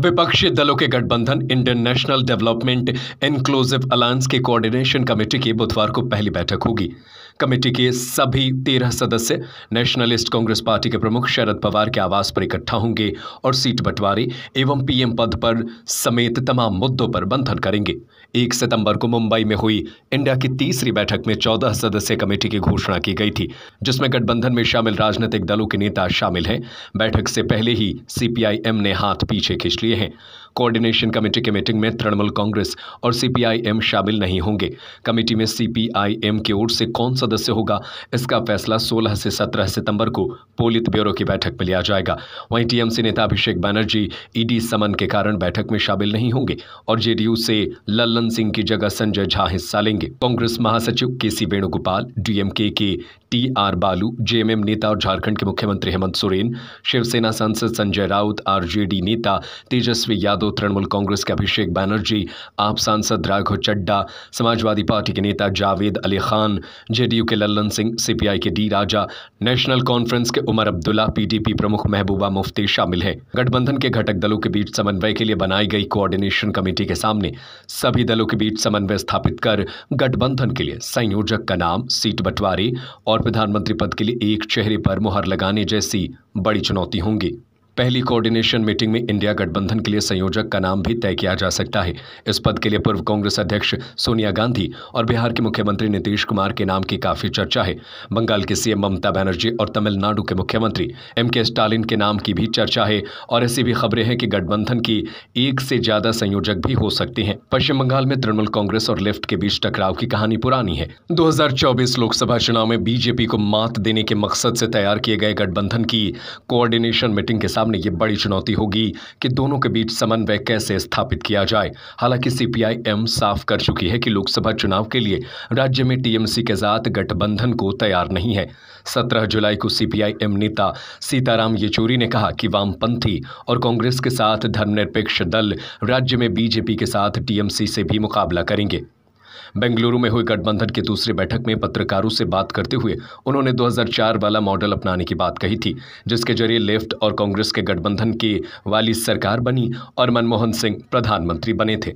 विपक्षी दलों के गठबंधन Indian National Development Inclusive Alliance की कोऑर्डिनेशन कमेटी की बुधवार को पहली बैठक होगी कमेटी के सभी तेरह सदस्य नेशनलिस्ट कांग्रेस पार्टी के प्रमुख शरद पवार के आवास पर इकट्ठा होंगे और सीट बंटवारे एवं पीएम पद पर समेत तमाम मुद्दों पर मंथन करेंगे एक सितंबर को मुंबई में हुई इंडिया की तीसरी बैठक में चौदह सदस्यीय कमेटी की घोषणा की गई थी जिसमें गठबंधन में शामिल राजनीतिक दलों के नेता शामिल हैं बैठक से पहले ही सीपीआईएम ने हाथ पीछे खींच लिए हैं कोऑर्डिनेशन कमेटी के मीटिंग में तृणमूल कांग्रेस और सीपीआईएम शामिल नहीं होंगे कमेटी में सीपीआईएम की ओर से कौन सदस्य होगा इसका फैसला 16 से 17 सितंबर को पोलित ब्यूरो की बैठक में लिया जाएगा वहीं टीएमसी नेता अभिषेक बैनर्जी ईडी समन के कारण बैठक में शामिल नहीं होंगे और जेडीयू से लल्लन सिंह की जगह संजय झा हिस्सा लेंगे कांग्रेस महासचिव के सी वेणुगोपाल डीएमके के टी आर बालू जेएमएम नेता और झारखंड के मुख्यमंत्री हेमंत सोरेन शिवसेना सांसद संजय राउत आरजेडी नेता तेजस्वी यादव यादव तृणमूल कांग्रेस के अभिषेक बैनर्जी आप सांसद राघव चड्डा समाजवादी पार्टी के नेता जावेद अली खान जेडीयू के लल्लन सिंह सीपीआई के डी राजा नेशनल कॉन्फ्रेंस के उमर अब्दुल्ला पीडीपी प्रमुख महबूबा मुफ्ती शामिल हैं गठबंधन के घटक दलों के बीच समन्वय के लिए बनाई गई कोऑर्डिनेशन कमेटी के सामने सभी दलों के बीच समन्वय स्थापित कर गठबंधन के लिए संयोजक का नाम सीट बंटवारे और प्रधानमंत्री पद के लिए एक चेहरे पर मुहर लगाने जैसी बड़ी चुनौती होंगी पहली कोऑर्डिनेशन मीटिंग में इंडिया गठबंधन के लिए संयोजक का नाम भी तय किया जा सकता है इस पद के लिए पूर्व कांग्रेस अध्यक्ष सोनिया गांधी और बिहार के मुख्यमंत्री नीतीश कुमार के नाम की काफी चर्चा है बंगाल के सीएम ममता बनर्जी और तमिलनाडु के मुख्यमंत्री एम के स्टालिन के नाम की भी चर्चा है और ऐसी भी खबरें हैं कि गठबंधन की एक से ज्यादा संयोजक भी हो सकती है पश्चिम बंगाल में तृणमूल कांग्रेस और लेफ्ट के बीच टकराव की कहानी पुरानी है दो लोकसभा चुनाव में बीजेपी को मात देने के मकसद से तैयार किए गए गठबंधन की कोऑर्डिनेशन मीटिंग के साथ सामने ये बड़ी चुनौती होगी कि दोनों के बीच समन्वय कैसे स्थापित किया जाए हालांकि सीपीआईएम साफ कर चुकी है कि लोकसभा चुनाव के लिए राज्य में टीएमसी के साथ गठबंधन को तैयार नहीं है सत्रह जुलाई को सीपीआईएम नेता सीताराम येचूरी ने कहा कि वामपंथी और कांग्रेस के साथ धर्मनिरपेक्ष दल राज्य में बीजेपी के साथ टीएमसी से भी मुकाबला करेंगे बेंगलुरु में हुई गठबंधन की दूसरी बैठक में पत्रकारों से बात करते हुए उन्होंने 2004 वाला मॉडल अपनाने की बात कही थी जिसके जरिए लेफ्ट और कांग्रेस के गठबंधन की वाली सरकार बनी और मनमोहन सिंह प्रधानमंत्री बने थे